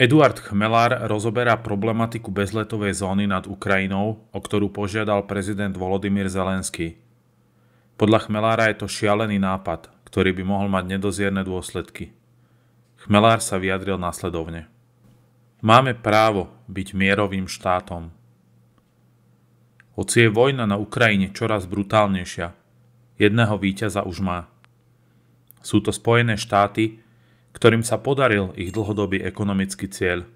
Eduard Chmelár rozoberá problematiku bezletovej zóny nad Ukrajinou, o ktorú požiadal prezident Volodymyr Zelensky. Podľa Chmelára je to šialený nápad, ktorý by mohol mať nedozierne dôsledky. Chmelár sa vyjadril následovne. Máme právo byť mierovým štátom. Hoci je vojna na Ukrajine čoraz brutálnejšia, jedného víťaza už má. Sú to Spojené štáty, ktorým sa podaril ich dlhodobý ekonomický cieľ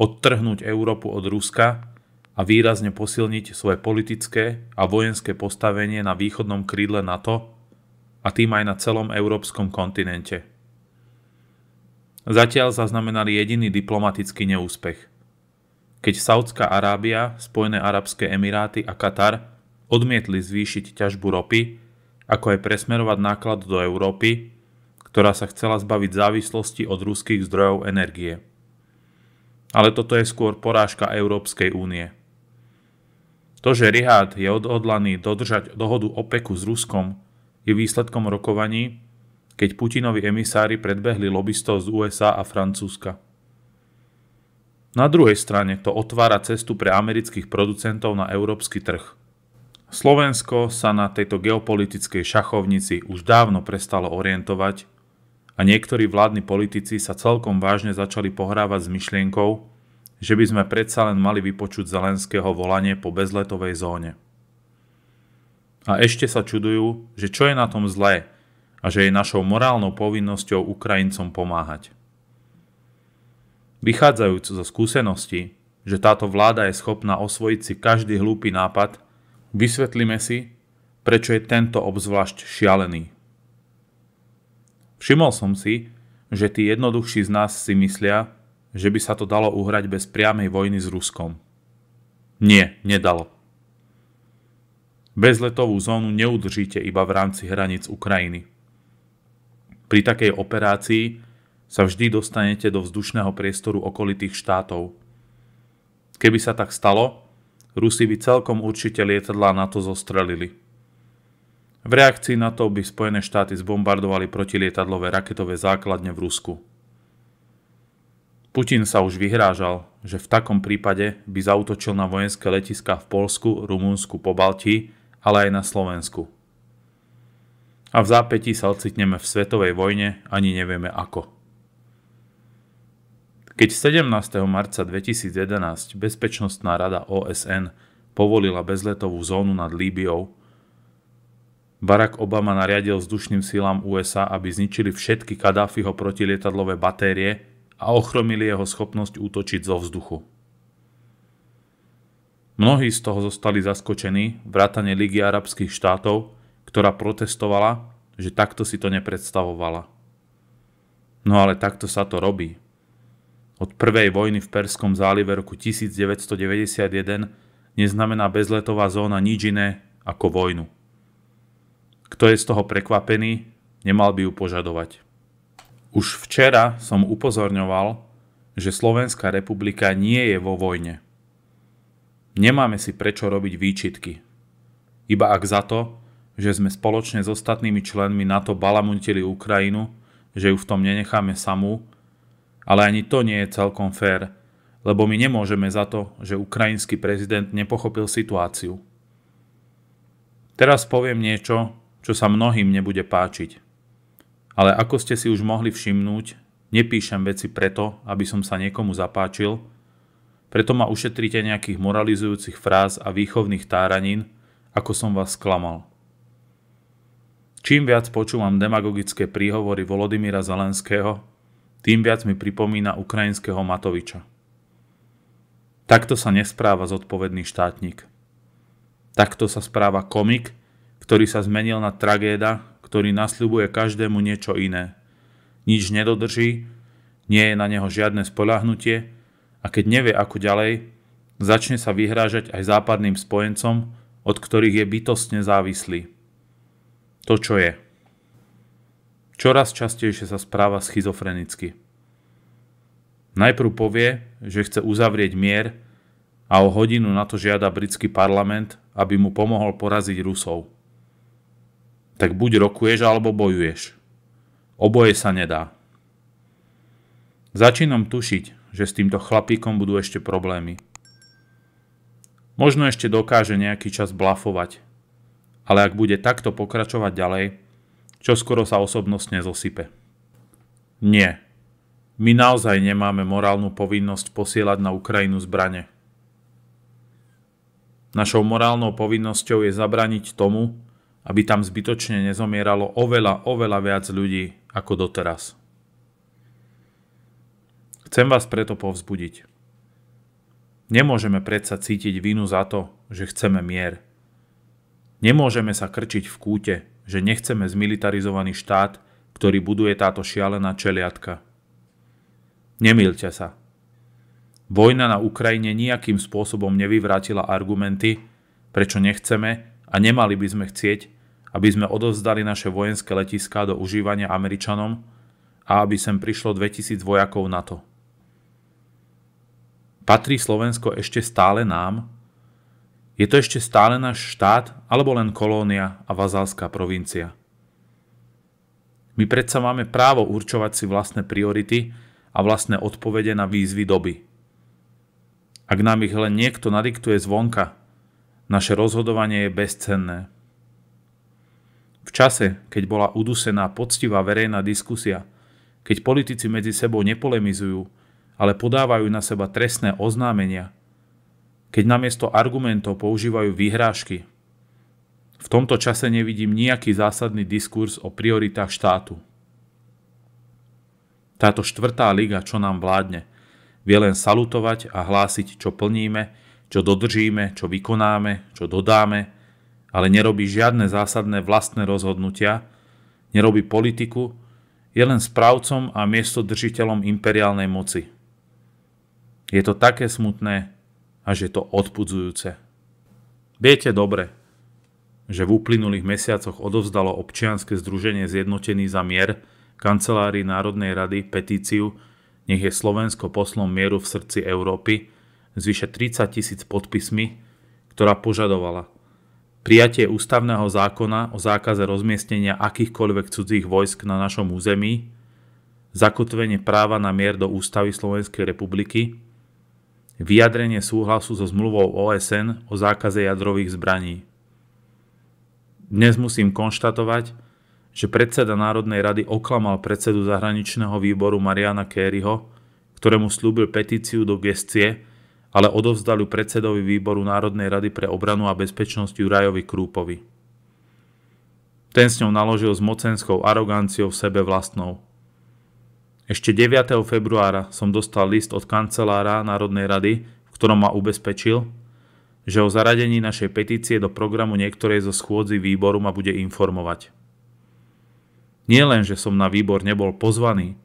odtrhnúť Európu od Ruska a výrazne posilniť svoje politické a vojenské postavenie na východnom krídle NATO a tým aj na celom európskom kontinente. Zatiaľ zaznamenali jediný diplomatický neúspech. Keď Saudská Arábia, Spojené Arabské Emiráty a Katar odmietli zvýšiť ťažbu ropy, ako aj presmerovať náklad do Európy, ktorá sa chcela zbaviť závislosti od ruských zdrojov energie. Ale toto je skôr porážka Európskej únie. To, že Rihard je odhodlaný dodržať dohodu OPEKu s Ruskom, je výsledkom rokovaní, keď Putinovi emisári predbehli lobbystov z USA a Francúzska. Na druhej strane to otvára cestu pre amerických producentov na európsky trh. Slovensko sa na tejto geopolitickej šachovnici už dávno prestalo orientovať a niektorí vládni politici sa celkom vážne začali pohrávať s myšlienkou, že by sme predsa len mali vypočuť Zelenského volanie po bezletovej zóne. A ešte sa čudujú, že čo je na tom zlé a že je našou morálnou povinnosťou Ukrajincom pomáhať. Vychádzajúc zo skúsenosti, že táto vláda je schopná osvojiť si každý hlúpy nápad, vysvetlíme si, prečo je tento obzvlášť šialený. Všimol som si, že tí jednoduchší z nás si myslia, že by sa to dalo uhrať bez priamej vojny s Ruskom. Nie, nedalo. Bezletovú zónu neudržíte iba v rámci hraníc Ukrajiny. Pri takej operácii sa vždy dostanete do vzdušného priestoru okolitých štátov. Keby sa tak stalo, Rusi by celkom určite lietadlá to zostrelili. V reakcii na to by Spojené štáty zbombardovali protilietadlové raketové základne v Rusku. Putin sa už vyhrážal, že v takom prípade by zautočil na vojenské letiska v Polsku, Rumunsku, Baltii, ale aj na Slovensku. A v zápätí sa ocitneme v svetovej vojne, ani nevieme ako. Keď 17. marca 2011 Bezpečnostná rada OSN povolila bezletovú zónu nad Líbiou, Barack Obama nariadil vzdušným silám USA, aby zničili všetky Kadáfiho protilietadlové batérie a ochromili jeho schopnosť útočiť zo vzduchu. Mnohí z toho zostali zaskočení, vrátane Ligy arabských štátov, ktorá protestovala, že takto si to nepredstavovala. No ale takto sa to robí. Od prvej vojny v Perskom zálive roku 1991 neznamená bezletová zóna nič iné ako vojnu. Kto je z toho prekvapený, nemal by ju požadovať. Už včera som upozorňoval, že Slovenská republika nie je vo vojne. Nemáme si prečo robiť výčitky. Iba ak za to, že sme spoločne s ostatnými členmi NATO balamuntili Ukrajinu, že ju v tom nenecháme samú, ale ani to nie je celkom fér, lebo my nemôžeme za to, že ukrajinský prezident nepochopil situáciu. Teraz poviem niečo, čo sa mnohým nebude páčiť. Ale ako ste si už mohli všimnúť, nepíšem veci preto, aby som sa niekomu zapáčil, preto ma ušetrite nejakých moralizujúcich fráz a výchovných táranín, ako som vás sklamal. Čím viac počúvam demagogické príhovory Volodymyra Zelenského, tým viac mi pripomína ukrajinského Matoviča. Takto sa nespráva zodpovedný štátnik. Takto sa správa komik, ktorý sa zmenil na tragéda, ktorý nasľubuje každému niečo iné. Nič nedodrží, nie je na neho žiadne spolahnutie a keď nevie ako ďalej, začne sa vyhrážať aj západným spojencom, od ktorých je bytostne závislý. To, čo je. Čoraz častejšie sa správa schizofrenicky. Najprv povie, že chce uzavrieť mier a o hodinu na to žiada britský parlament, aby mu pomohol poraziť Rusov tak buď rokuješ alebo bojuješ. Oboje sa nedá. Začínam tušiť, že s týmto chlapíkom budú ešte problémy. Možno ešte dokáže nejaký čas blafovať, ale ak bude takto pokračovať ďalej, čo skoro sa osobnosť nezosype. Nie. My naozaj nemáme morálnu povinnosť posielať na Ukrajinu zbrane. Našou morálnou povinnosťou je zabraniť tomu, aby tam zbytočne nezomieralo oveľa, oveľa viac ľudí ako doteraz. Chcem vás preto povzbudiť. Nemôžeme predsa cítiť vinu za to, že chceme mier. Nemôžeme sa krčiť v kúte, že nechceme zmilitarizovaný štát, ktorý buduje táto šialená čeliatka. Nemýlte sa. Vojna na Ukrajine nejakým spôsobom nevyvrátila argumenty, prečo nechceme, a nemali by sme chcieť, aby sme odovzdali naše vojenské letiská do užívania Američanom a aby sem prišlo 2000 vojakov NATO. Patrí Slovensko ešte stále nám? Je to ešte stále náš štát alebo len kolónia a vazalská provincia? My predsa máme právo určovať si vlastné priority a vlastné odpovede na výzvy doby. Ak nám ich len niekto nadiktuje zvonka, naše rozhodovanie je bezcenné. V čase, keď bola udusená poctivá verejná diskusia, keď politici medzi sebou nepolemizujú, ale podávajú na seba trestné oznámenia, keď namiesto argumentov používajú vyhrážky, v tomto čase nevidím nejaký zásadný diskurs o prioritách štátu. Táto štvrtá liga, čo nám vládne, vie len salutovať a hlásiť, čo plníme, čo dodržíme, čo vykonáme, čo dodáme, ale nerobí žiadne zásadné vlastné rozhodnutia, nerobí politiku, je len správcom a miestodržiteľom imperiálnej moci. Je to také smutné, až je to odpudzujúce. Viete dobre, že v uplynulých mesiacoch odovzdalo občianske združenie Zjednotený za mier kancelárii Národnej rady petíciu Nech je Slovensko poslom mieru v srdci Európy – s vyše 30 tisíc podpismi, ktorá požadovala prijatie ústavného zákona o zákaze rozmiestnenia akýchkoľvek cudzích vojsk na našom území, zakotvenie práva na mier do ústavy Slovenskej republiky, vyjadrenie súhlasu so zmluvou OSN o zákaze jadrových zbraní. Dnes musím konštatovať, že predseda Národnej rady oklamal predsedu zahraničného výboru Mariana Kerryho, ktorému slúbil petíciu do gestie ale ju predsedovi výboru Národnej rady pre obranu a bezpečnosť Jurajovi Krúpovi. Ten s ňou naložil s mocenskou aroganciou v sebe vlastnou. Ešte 9. februára som dostal list od kancelára Národnej rady, v ktorom ma ubezpečil, že o zaradení našej petície do programu niektorej zo schôdzi výboru ma bude informovať. Nie len, že som na výbor nebol pozvaný,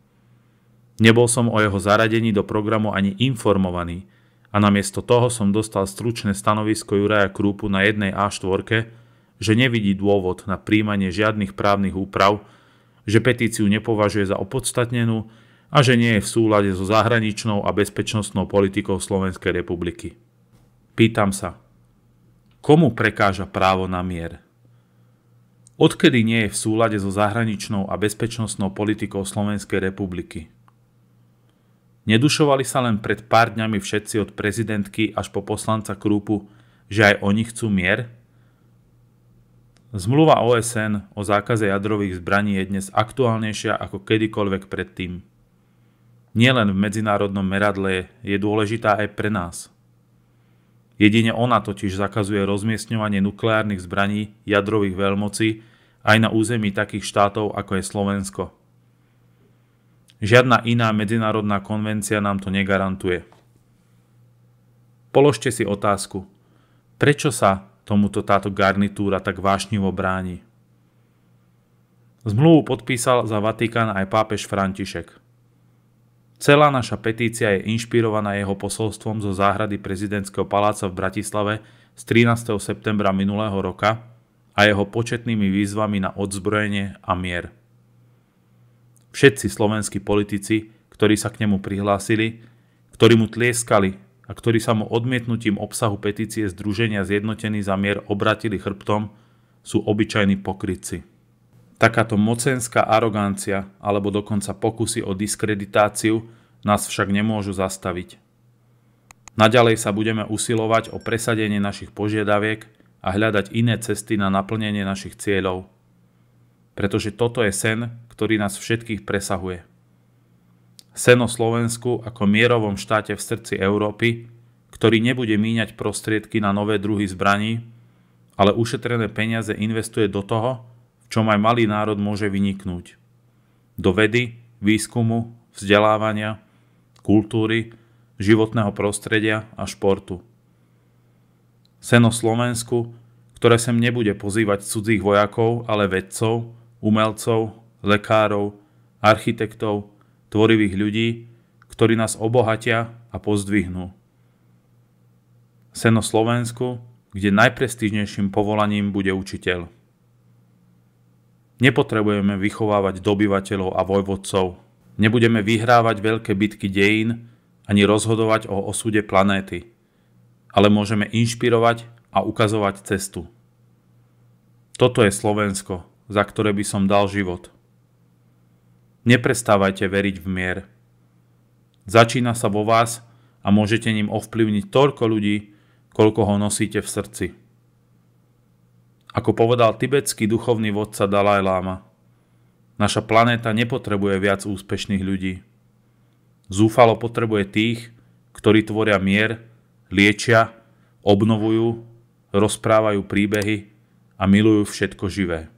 nebol som o jeho zaradení do programu ani informovaný, a namiesto toho som dostal stručné stanovisko Juraja Krúpu na jednej A4, že nevidí dôvod na príjmanie žiadnych právnych úprav, že petíciu nepovažuje za opodstatnenú a že nie je v súlade so zahraničnou a bezpečnostnou politikou Slovenskej republiky. Pýtam sa, komu prekáža právo na mier? Odkedy nie je v súlade so zahraničnou a bezpečnostnou politikou Slovenskej republiky? Nedušovali sa len pred pár dňami všetci od prezidentky až po poslanca Krúpu, že aj oni chcú mier? Zmluva OSN o zákaze jadrových zbraní je dnes aktuálnejšia ako kedykoľvek predtým. Nielen v medzinárodnom meradle je dôležitá aj pre nás. Jedine ona totiž zakazuje rozmiestňovanie nukleárnych zbraní jadrových veľmocí aj na území takých štátov ako je Slovensko. Žiadna iná medzinárodná konvencia nám to negarantuje. Položte si otázku, prečo sa tomuto táto garnitúra tak vášnivo bráni? Zmluvu podpísal za Vatikán aj pápež František. Celá naša petícia je inšpirovaná jeho posolstvom zo záhrady prezidentského paláca v Bratislave z 13. septembra minulého roka a jeho početnými výzvami na odzbrojenie a mier všetci slovenskí politici, ktorí sa k nemu prihlásili, ktorí mu tlieskali a ktorí sa mu odmietnutím obsahu petície Združenia Zjednotený za mier obratili chrbtom, sú obyčajní pokrytci. Takáto mocenská arogancia alebo dokonca pokusy o diskreditáciu nás však nemôžu zastaviť. Naďalej sa budeme usilovať o presadenie našich požiadaviek a hľadať iné cesty na naplnenie našich cieľov. Pretože toto je sen, ktorý nás všetkých presahuje. Seno Slovensku ako mierovom štáte v srdci Európy, ktorý nebude míňať prostriedky na nové druhy zbraní, ale ušetrené peniaze investuje do toho, v čom aj malý národ môže vyniknúť. Do vedy, výskumu, vzdelávania, kultúry, životného prostredia a športu. Seno Slovensku, ktoré sem nebude pozývať cudzích vojakov, ale vedcov, umelcov, lekárov, architektov, tvorivých ľudí, ktorí nás obohatia a pozdvihnú. Seno Slovensku, kde najprestížnejším povolaním bude učiteľ. Nepotrebujeme vychovávať dobyvateľov a vojvodcov. Nebudeme vyhrávať veľké bitky dejín ani rozhodovať o osude planéty. Ale môžeme inšpirovať a ukazovať cestu. Toto je Slovensko, za ktoré by som dal život – Neprestávajte veriť v mier. Začína sa vo vás a môžete ním ovplyvniť toľko ľudí, koľko ho nosíte v srdci. Ako povedal tibetský duchovný vodca Dalaj Lama, naša planéta nepotrebuje viac úspešných ľudí. Zúfalo potrebuje tých, ktorí tvoria mier, liečia, obnovujú, rozprávajú príbehy a milujú všetko živé.